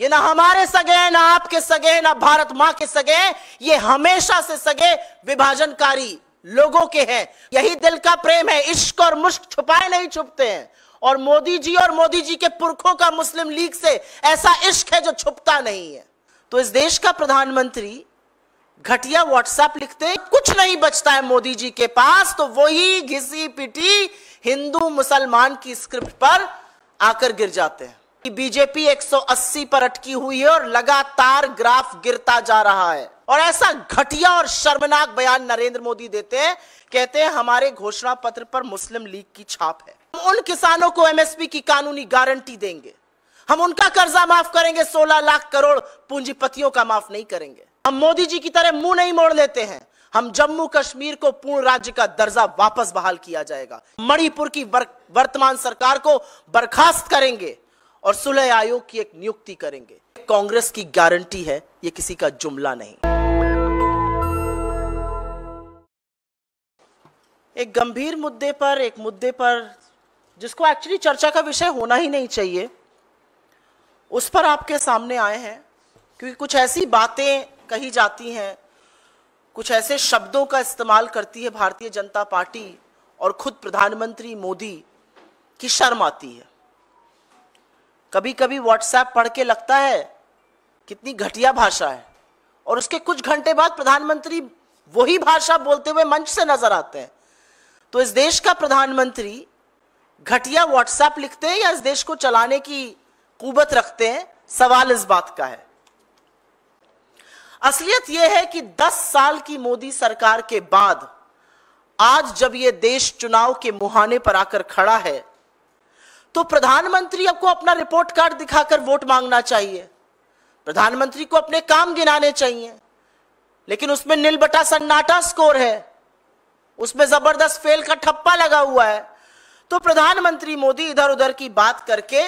ये ना हमारे सगे हैं ना आपके सगे हैं ना भारत मां के सगे हैं ये हमेशा से सगे विभाजनकारी लोगों के हैं यही दिल का प्रेम है इश्क और मुश्क छुपाए नहीं छुपते हैं और मोदी जी और मोदी जी के पुरखों का मुस्लिम लीग से ऐसा इश्क है जो छुपता नहीं है तो इस देश का प्रधानमंत्री घटिया व्हाट्सएप लिखते कुछ नहीं बचता है मोदी जी के पास तो वही घिसी पिटी हिंदू मुसलमान की स्क्रिप्ट पर आकर गिर जाते हैं बीजेपी 180 पर अटकी हुई है और लगातार ग्राफ गिरता जा रहा है और ऐसा घटिया और शर्मनाक बयान नरेंद्र मोदी देते हैं कहते हैं हमारे घोषणा पत्र पर मुस्लिम लीग की छाप है हम उन किसानों को एमएसपी की कानूनी गारंटी देंगे हम उनका कर्जा माफ करेंगे 16 लाख करोड़ पूंजीपतियों का माफ नहीं करेंगे हम मोदी जी की तरह मुंह नहीं मोड़ लेते हैं हम जम्मू कश्मीर को पूर्ण राज्य का दर्जा वापस बहाल किया जाएगा मणिपुर की वर्तमान सरकार को बर्खास्त करेंगे और सुलह आयोग की एक नियुक्ति करेंगे कांग्रेस की गारंटी है ये किसी का जुमला नहीं एक गंभीर मुद्दे पर एक मुद्दे पर जिसको एक्चुअली चर्चा का विषय होना ही नहीं चाहिए उस पर आपके सामने आए हैं क्योंकि कुछ ऐसी बातें कही जाती हैं कुछ ऐसे शब्दों का इस्तेमाल करती है भारतीय जनता पार्टी और खुद प्रधानमंत्री मोदी की शर्म आती है कभी कभी व्हाट्सएप पढ़ के लगता है कितनी घटिया भाषा है और उसके कुछ घंटे बाद प्रधानमंत्री वही भाषा बोलते हुए मंच से नजर आते हैं तो इस देश का प्रधानमंत्री घटिया व्हाट्सएप लिखते हैं या इस देश को चलाने की कुबत रखते हैं सवाल इस बात का है असलियत यह है कि 10 साल की मोदी सरकार के बाद आज जब यह देश चुनाव के मुहाने पर आकर खड़ा है तो प्रधानमंत्री आपको अपना रिपोर्ट कार्ड दिखाकर वोट मांगना चाहिए प्रधानमंत्री को अपने काम गिनाने चाहिए लेकिन उसमें नीलबटा सन्नाटा स्कोर है उसमें जबरदस्त फेल का ठप्पा लगा हुआ है तो प्रधानमंत्री मोदी इधर उधर की बात करके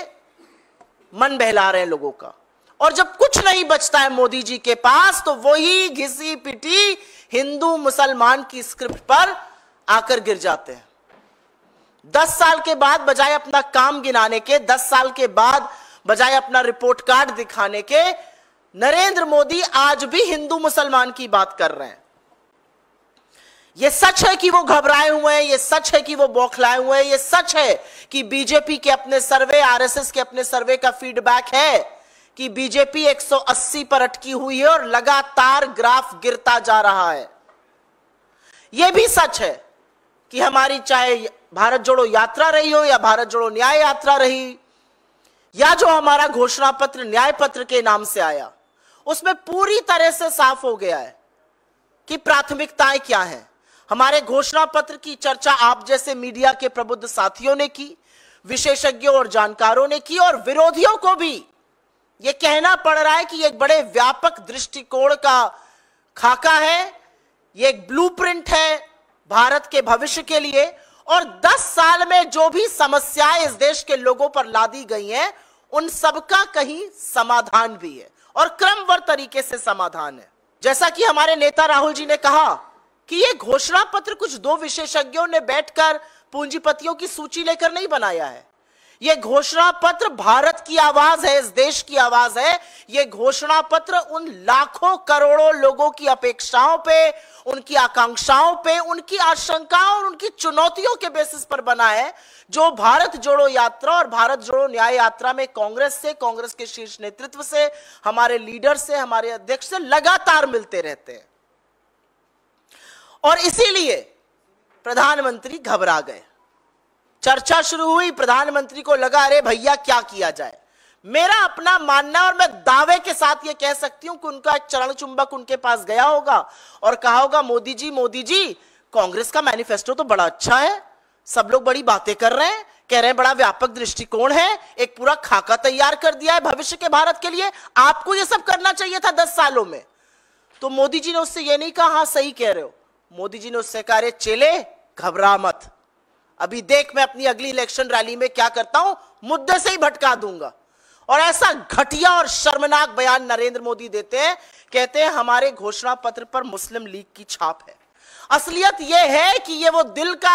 मन बहला रहे हैं लोगों का और जब कुछ नहीं बचता है मोदी जी के पास तो वही घिसी पिटी हिंदू मुसलमान की स्क्रिप्ट पर आकर गिर जाते हैं दस साल के बाद बजाय अपना काम गिनाने के दस साल के बाद बजाय अपना रिपोर्ट कार्ड दिखाने के नरेंद्र मोदी आज भी हिंदू मुसलमान की बात कर रहे हैं यह सच है कि वो घबराए हुए हैं यह सच है कि वो बौखलाए हुए हैं यह सच है कि बीजेपी के अपने सर्वे आरएसएस के अपने सर्वे का फीडबैक है कि बीजेपी 180 पर अटकी हुई है और लगातार ग्राफ गिरता जा रहा है यह भी सच है कि हमारी चाहे भारत जोड़ो यात्रा रही हो या भारत जोड़ो न्याय यात्रा रही या जो हमारा घोषणा पत्र न्याय पत्र के नाम से आया उसमें पूरी तरह से साफ हो गया है कि प्राथमिकताएं क्या हैं हमारे घोषणा पत्र की चर्चा आप जैसे मीडिया के प्रबुद्ध साथियों ने की विशेषज्ञों और जानकारों ने की और विरोधियों को भी यह कहना पड़ रहा है कि एक बड़े व्यापक दृष्टिकोण का खाका है यह एक ब्लूप्रिंट है भारत के भविष्य के लिए और 10 साल में जो भी समस्याएं इस देश के लोगों पर लादी गई हैं उन सबका कहीं समाधान भी है और क्रमवर तरीके से समाधान है जैसा कि हमारे नेता राहुल जी ने कहा कि यह घोषणा पत्र कुछ दो विशेषज्ञों ने बैठकर पूंजीपतियों की सूची लेकर नहीं बनाया है यह घोषणा पत्र भारत की आवाज है इस देश की आवाज है यह घोषणा पत्र उन लाखों करोड़ों लोगों की अपेक्षाओं पे उनकी आकांक्षाओं पे उनकी आशंकाओं और उनकी चुनौतियों के बेसिस पर बना है जो भारत जोड़ो यात्रा और भारत जोड़ो न्याय यात्रा में कांग्रेस से कांग्रेस के शीर्ष नेतृत्व से हमारे लीडर से हमारे अध्यक्ष से लगातार मिलते रहते हैं और इसीलिए प्रधानमंत्री घबरा गए चर्चा शुरू हुई प्रधानमंत्री को लगा अरे भैया क्या किया जाए मेरा अपना मानना और मैं दावे के साथ ये कह सकती हूं कि उनका एक चरण चुंबक उनके पास गया होगा और कहा होगा मोदी जी मोदी जी कांग्रेस का मैनिफेस्टो तो बड़ा अच्छा है सब लोग बड़ी बातें कर रहे हैं कह रहे हैं बड़ा व्यापक दृष्टिकोण है एक पूरा खाका तैयार कर दिया है भविष्य के भारत के लिए आपको यह सब करना चाहिए था दस सालों में तो मोदी जी ने उससे यह नहीं कहा हाँ सही कह रहे हो मोदी जी ने उससे कहा चेले घबरा मत अभी देख मैं अपनी अगली इलेक्शन रैली में क्या करता हूं मुद्दे से ही भटका दूंगा और ऐसा घटिया और शर्मनाक बयान नरेंद्र मोदी देते हैं कहते हैं हमारे घोषणा पत्र पर मुस्लिम लीग की छाप है असलियत यह है कि ये वो दिल का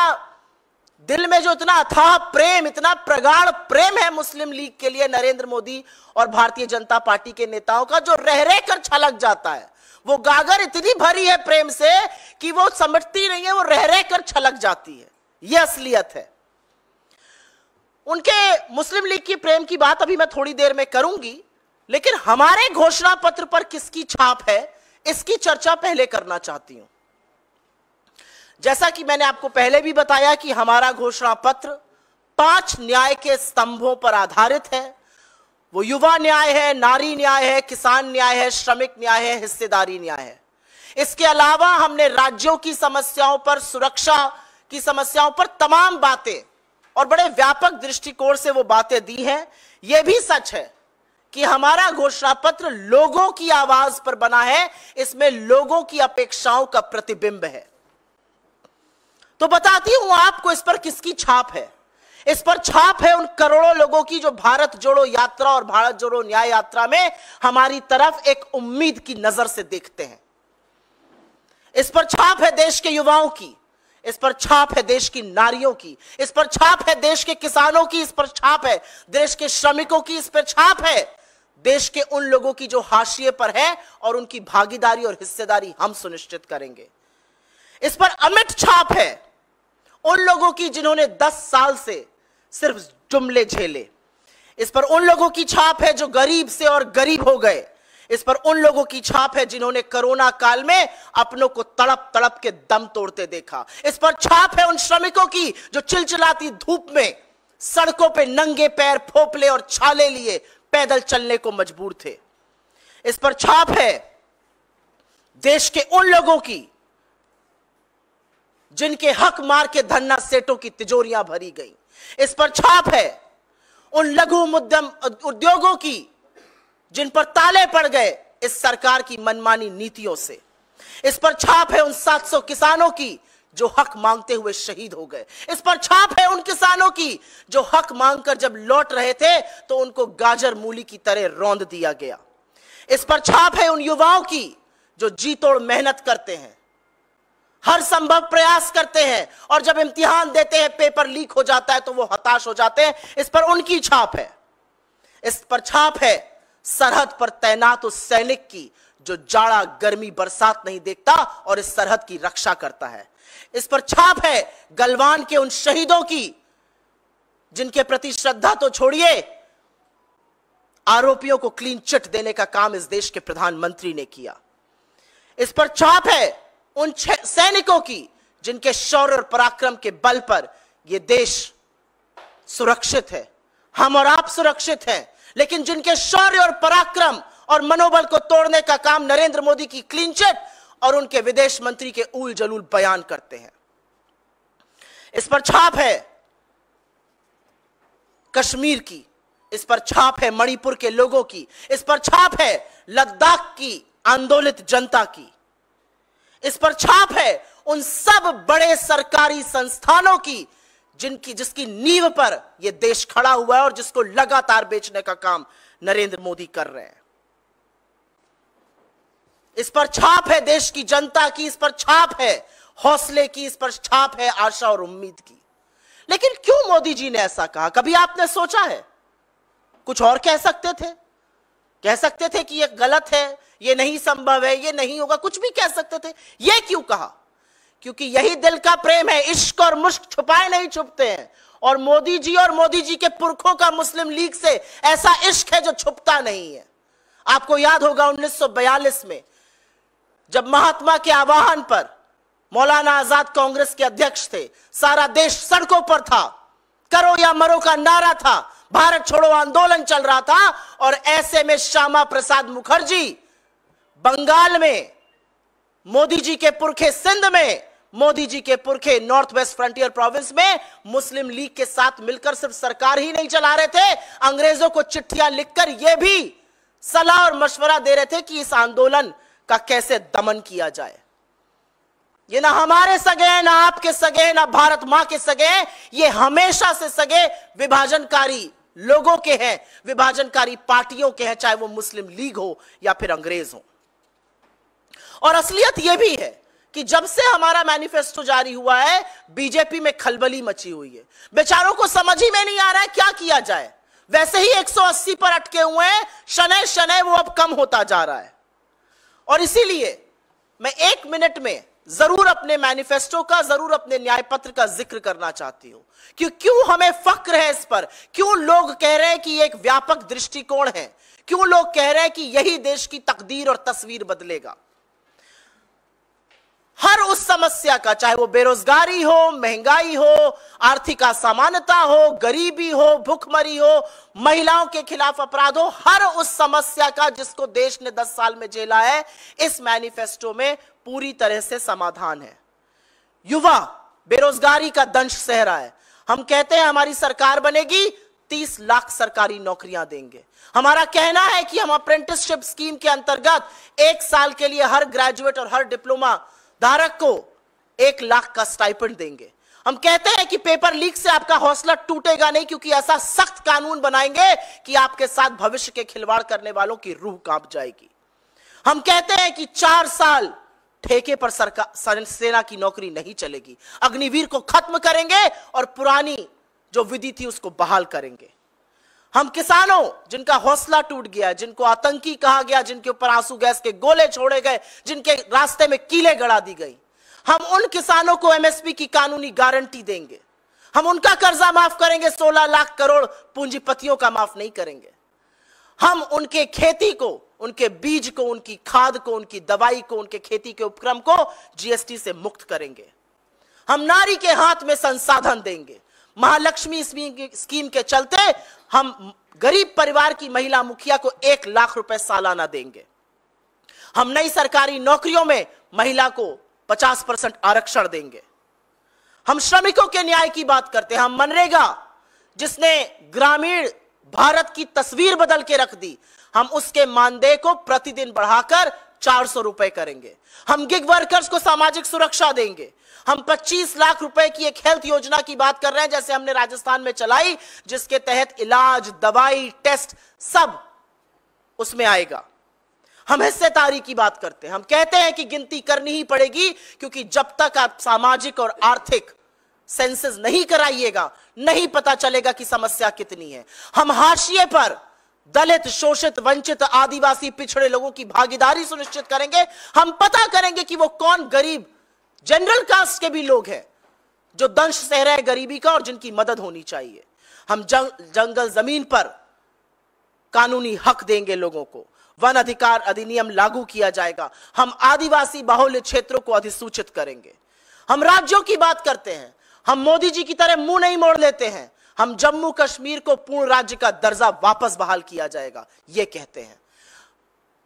दिल में जो इतना अथाह प्रेम इतना प्रगाढ़ प्रेम है मुस्लिम लीग के लिए नरेंद्र मोदी और भारतीय जनता पार्टी के नेताओं का जो रह रह कर छलक जाता है वो गागर इतनी भरी है प्रेम से कि वो समझती नहीं है वो रह रह कर छलक जाती है यह असलियत है उनके मुस्लिम लीग की प्रेम की बात अभी मैं थोड़ी देर में करूंगी लेकिन हमारे घोषणा पत्र पर किसकी छाप है इसकी चर्चा पहले करना चाहती हूं जैसा कि मैंने आपको पहले भी बताया कि हमारा घोषणा पत्र पांच न्याय के स्तंभों पर आधारित है वो युवा न्याय है नारी न्याय है किसान न्याय है श्रमिक न्याय है हिस्सेदारी न्याय है इसके अलावा हमने राज्यों की समस्याओं पर सुरक्षा की समस्याओं पर तमाम बातें और बड़े व्यापक दृष्टिकोण से वो बातें दी हैं यह भी सच है कि हमारा घोषणा पत्र लोगों की आवाज पर बना है इसमें लोगों की अपेक्षाओं का प्रतिबिंब है तो बताती हूं आपको इस पर किसकी छाप है इस पर छाप है उन करोड़ों लोगों की जो भारत जोड़ो यात्रा और भारत जोड़ो न्याय यात्रा में हमारी तरफ एक उम्मीद की नजर से देखते हैं इस पर छाप है देश के युवाओं की इस पर छाप है देश की नारियों की इस पर छाप है देश के किसानों की इस पर छाप है देश के श्रमिकों की इस पर छाप है देश के उन लोगों की जो हाशिए पर है और उनकी भागीदारी और हिस्सेदारी हम सुनिश्चित करेंगे इस पर अमिट छाप है उन लोगों की जिन्होंने 10 साल से सिर्फ जुमले झेले इस पर उन लोगों की छाप है जो गरीब से और गरीब हो गए इस पर उन लोगों की छाप है जिन्होंने कोरोना काल में अपनों को तड़प तड़प के दम तोड़ते देखा इस पर छाप है उन श्रमिकों की जो चिलचिलाती धूप में सड़कों पर नंगे पैर फोपले और छाले लिए पैदल चलने को मजबूर थे इस पर छाप है देश के उन लोगों की जिनके हक मार के धरना सेटों की तिजोरियां भरी गई इस पर छाप है उन लघु मुद्दम उद्योगों की जिन पर ताले पड़ गए इस सरकार की मनमानी नीतियों से इस पर छाप है उन 700 किसानों की जो हक मांगते हुए शहीद हो गए इस पर छाप है उन किसानों की जो हक मांगकर जब लौट रहे थे तो उनको गाजर मूली की तरह रौंद दिया गया इस पर छाप है उन युवाओं की जो जी तोड़ मेहनत करते हैं हर संभव प्रयास करते हैं और जब इम्तिहान देते हैं पेपर लीक हो जाता है तो वो हताश हो जाते हैं इस पर उनकी छाप है इस पर छाप है सरहद पर तैनात उस सैनिक की जो जाड़ा गर्मी बरसात नहीं देखता और इस सरहद की रक्षा करता है इस पर छाप है गलवान के उन शहीदों की जिनके प्रति श्रद्धा तो छोड़िए आरोपियों को क्लीन चिट देने का काम इस देश के प्रधानमंत्री ने किया इस पर छाप है उन सैनिकों की जिनके शौर्य और पराक्रम के बल पर यह देश सुरक्षित है हम और आप सुरक्षित हैं लेकिन जिनके शौर्य और पराक्रम और मनोबल को तोड़ने का काम नरेंद्र मोदी की क्लीन चिट और उनके विदेश मंत्री के उल जलूल बयान करते हैं इस पर छाप है कश्मीर की इस पर छाप है मणिपुर के लोगों की इस पर छाप है लद्दाख की आंदोलित जनता की इस पर छाप है उन सब बड़े सरकारी संस्थानों की जिनकी जिसकी नींव पर यह देश खड़ा हुआ है और जिसको लगातार बेचने का काम नरेंद्र मोदी कर रहे हैं इस पर छाप है देश की जनता की इस पर छाप है हौसले की इस पर छाप है आशा और उम्मीद की लेकिन क्यों मोदी जी ने ऐसा कहा कभी आपने सोचा है कुछ और कह सकते थे कह सकते थे कि यह गलत है यह नहीं संभव है यह नहीं होगा कुछ भी कह सकते थे यह क्यों कहा क्योंकि यही दिल का प्रेम है इश्क और मुश्क छुपाए नहीं छुपते हैं और मोदी जी और मोदी जी के पुरखों का मुस्लिम लीग से ऐसा इश्क है जो छुपता नहीं है आपको याद होगा 1942 में जब महात्मा के आह्वान पर मौलाना आजाद कांग्रेस के अध्यक्ष थे सारा देश सड़कों पर था करो या मरो का नारा था भारत छोड़ो आंदोलन चल रहा था और ऐसे में श्यामा प्रसाद मुखर्जी बंगाल में मोदी जी के पुरखे सिंध में मोदी जी के पुरखे नॉर्थ वेस्ट फ्रंटियर प्रोविंस में मुस्लिम लीग के साथ मिलकर सिर्फ सरकार ही नहीं चला रहे थे अंग्रेजों को चिट्ठियां लिखकर यह भी सलाह और मशवरा दे रहे थे कि इस आंदोलन का कैसे दमन किया जाए ये ना हमारे सगे हैं ना आपके सगे हैं ना भारत मां के सगे ये हमेशा से सगे विभाजनकारी लोगों के हैं विभाजनकारी पार्टियों के हैं चाहे वो मुस्लिम लीग हो या फिर अंग्रेज हो और असलियत यह भी है कि जब से हमारा मैनिफेस्टो जारी हुआ है बीजेपी में खलबली मची हुई है बेचारों को समझ ही में नहीं आ रहा है क्या किया जाए वैसे ही 180 पर अटके हुए हैं शनै शनय वो अब कम होता जा रहा है और इसीलिए मैं एक मिनट में जरूर अपने मैनिफेस्टो का जरूर अपने न्याय पत्र का जिक्र करना चाहती हूं कि क्यों हमें फक्र है इस पर क्यों लोग कह रहे हैं कि एक व्यापक दृष्टिकोण है क्यों लोग कह रहे हैं कि यही देश की तकदीर और तस्वीर बदलेगा हर उस समस्या का चाहे वो बेरोजगारी हो महंगाई हो आर्थिक असमानता हो गरीबी हो भूखमरी हो महिलाओं के खिलाफ अपराध हो हर उस समस्या का जिसको देश ने 10 साल में झेला है इस मैनिफेस्टो में पूरी तरह से समाधान है युवा बेरोजगारी का दंश सहरा है हम कहते हैं हमारी सरकार बनेगी तीस लाख सरकारी नौकरियां देंगे हमारा कहना है कि हम अप्रेंटिसशिप स्कीम के अंतर्गत एक साल के लिए हर ग्रेजुएट और हर डिप्लोमा धारक को एक लाख का स्टाइपेंड देंगे हम कहते हैं कि पेपर लीक से आपका हौसला टूटेगा नहीं क्योंकि ऐसा सख्त कानून बनाएंगे कि आपके साथ भविष्य के खिलवाड़ करने वालों की रूह कांप जाएगी हम कहते हैं कि चार साल ठेके पर सरकार सेना की नौकरी नहीं चलेगी अग्निवीर को खत्म करेंगे और पुरानी जो विधि थी उसको बहाल करेंगे हम किसानों जिनका हौसला टूट गया जिनको आतंकी कहा गया जिनके ऊपर आंसू गैस के गोले छोड़े गए जिनके रास्ते में कीले गड़ा दी गई हम उन किसानों को एमएसपी की कानूनी गारंटी देंगे हम उनका कर्जा माफ करेंगे 16 लाख करोड़ पूंजीपतियों का माफ नहीं करेंगे हम उनके खेती को उनके बीज को उनकी खाद को उनकी दवाई को उनके खेती के उपक्रम को जीएसटी से मुक्त करेंगे हम नारी के हाथ में संसाधन देंगे महालक्ष्मी स्कीम के चलते हम गरीब परिवार की महिला मुखिया को एक लाख रुपए सालाना देंगे हम नई सरकारी नौकरियों में महिला को 50 परसेंट आरक्षण देंगे हम श्रमिकों के न्याय की बात करते हैं हम मनरेगा जिसने ग्रामीण भारत की तस्वीर बदल के रख दी हम उसके मानदेय को प्रतिदिन बढ़ाकर चार सौ रुपए करेंगे हम गिग वर्कर्स को सामाजिक सुरक्षा देंगे हम 25 लाख रुपए की एक हेल्थ योजना की बात कर रहे हैं जैसे हमने राजस्थान में चलाई जिसके तहत इलाज दवाई टेस्ट सब उसमें आएगा हम हिस्से हिस्सेदारी की बात करते हैं हम कहते हैं कि गिनती करनी ही पड़ेगी क्योंकि जब तक आप सामाजिक और आर्थिक सेंसेस नहीं कराइएगा नहीं पता चलेगा कि समस्या कितनी है हम हाशिए पर दलित शोषित वंचित आदिवासी पिछड़े लोगों की भागीदारी सुनिश्चित करेंगे हम पता करेंगे कि वो कौन गरीब जनरल कास्ट के भी लोग हैं जो दंश सह रहे गरीबी का और जिनकी मदद होनी चाहिए हम जंग, जंगल जमीन पर कानूनी हक देंगे लोगों को वन अधिकार अधिनियम लागू किया जाएगा हम आदिवासी बाहुल्य क्षेत्रों को अधिसूचित करेंगे हम राज्यों की बात करते हैं हम मोदी जी की तरह मुंह नहीं मोड़ लेते हैं हम जम्मू कश्मीर को पूर्ण राज्य का दर्जा वापस बहाल किया जाएगा ये कहते हैं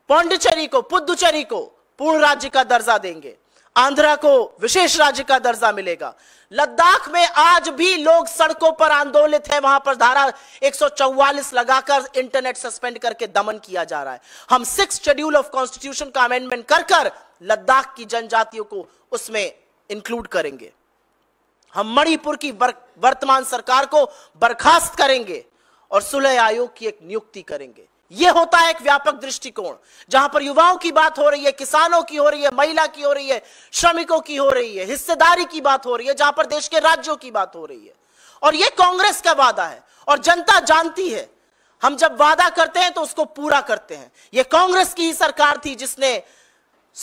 पौंडचेरी को पुदुचेरी को पूर्ण राज्य का दर्जा देंगे आंध्रा को विशेष राज्य का दर्जा मिलेगा लद्दाख में आज भी लोग सड़कों पर आंदोलित है वहां पर धारा 144 लगाकर इंटरनेट सस्पेंड करके दमन किया जा रहा है हम सिक्स शेड्यूल ऑफ कॉन्स्टिट्यूशन का अमेंडमेंट कर लद्दाख की जनजातियों को उसमें इंक्लूड करेंगे हम मणिपुर की वर्तमान सरकार को बर्खास्त करेंगे और सुलह आयोग की एक नियुक्ति करेंगे यह होता है एक व्यापक दृष्टिकोण जहां पर युवाओं की बात हो रही है किसानों की हो रही है महिला की हो रही है श्रमिकों की हो रही है हिस्सेदारी की बात हो रही है जहां पर देश के राज्यों की बात हो रही है और यह कांग्रेस का वादा है और जनता जानती है हम जब वादा करते हैं तो उसको पूरा करते हैं यह कांग्रेस की ही सरकार थी जिसने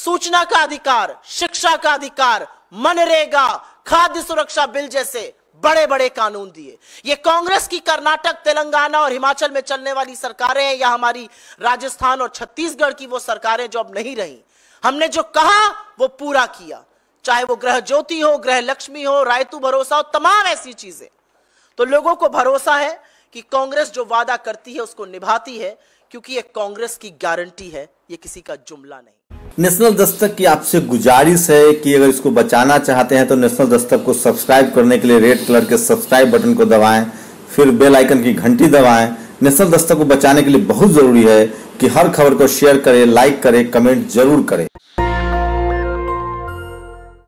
सूचना का अधिकार शिक्षा का अधिकार मनरेगा खाद्य सुरक्षा बिल जैसे बड़े बड़े कानून दिए ये कांग्रेस की कर्नाटक तेलंगाना और हिमाचल में चलने वाली सरकारें हैं या हमारी राजस्थान और छत्तीसगढ़ की वो सरकारें जो अब नहीं रही हमने जो कहा वो पूरा किया चाहे वो ग्रह ज्योति हो ग्रह लक्ष्मी हो रायतु भरोसा हो तमाम ऐसी चीजें तो लोगों को भरोसा है कि कांग्रेस जो वादा करती है उसको निभाती है क्योंकि ये कांग्रेस की गारंटी है ये किसी का जुमला नहीं नेशनल दस्तक की आपसे गुजारिश है कि अगर इसको बचाना चाहते हैं तो नेशनल दस्तक को सब्सक्राइब करने के लिए रेड कलर के सब्सक्राइब बटन को दबाएं फिर बेल आइकन की घंटी दबाएं नेशनल दस्तक को बचाने के लिए बहुत ज़रूरी है कि हर खबर को शेयर करें लाइक करें कमेंट जरूर करें